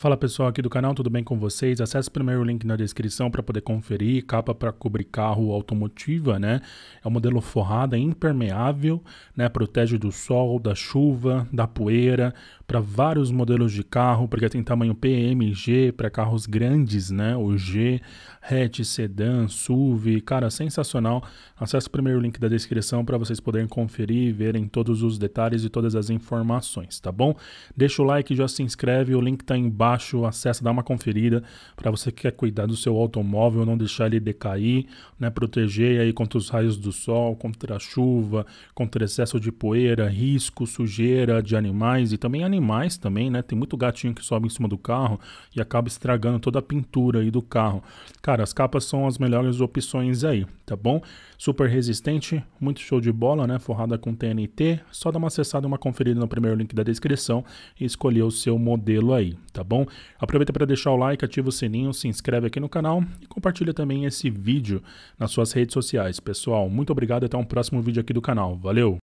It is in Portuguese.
Fala pessoal aqui do canal, tudo bem com vocês? Acesse primeiro o link na descrição para poder conferir. Capa para cobrir carro automotiva, né? É um modelo forrada, impermeável, né? Protege do sol, da chuva, da poeira, para vários modelos de carro, porque tem tamanho PMG, para carros grandes, né? O G, hatch, sedã, SUV, cara, sensacional. Acesse primeiro o link da descrição para vocês poderem conferir e verem todos os detalhes e todas as informações, tá bom? Deixa o like, já se inscreve, o link está embaixo embaixo, acessa, dá uma conferida para você que quer cuidar do seu automóvel, não deixar ele decair, né? Proteger aí contra os raios do sol, contra a chuva, contra excesso de poeira, risco, sujeira de animais e também animais também, né? Tem muito gatinho que sobe em cima do carro e acaba estragando toda a pintura aí do carro. Cara, as capas são as melhores opções aí, tá bom? Super resistente, muito show de bola, né? Forrada com TNT, só dá uma acessada, uma conferida no primeiro link da descrição e escolher o seu modelo aí, tá bom? Aproveita para deixar o like, ativa o sininho, se inscreve aqui no canal e compartilha também esse vídeo nas suas redes sociais. Pessoal, muito obrigado e até um próximo vídeo aqui do canal. Valeu!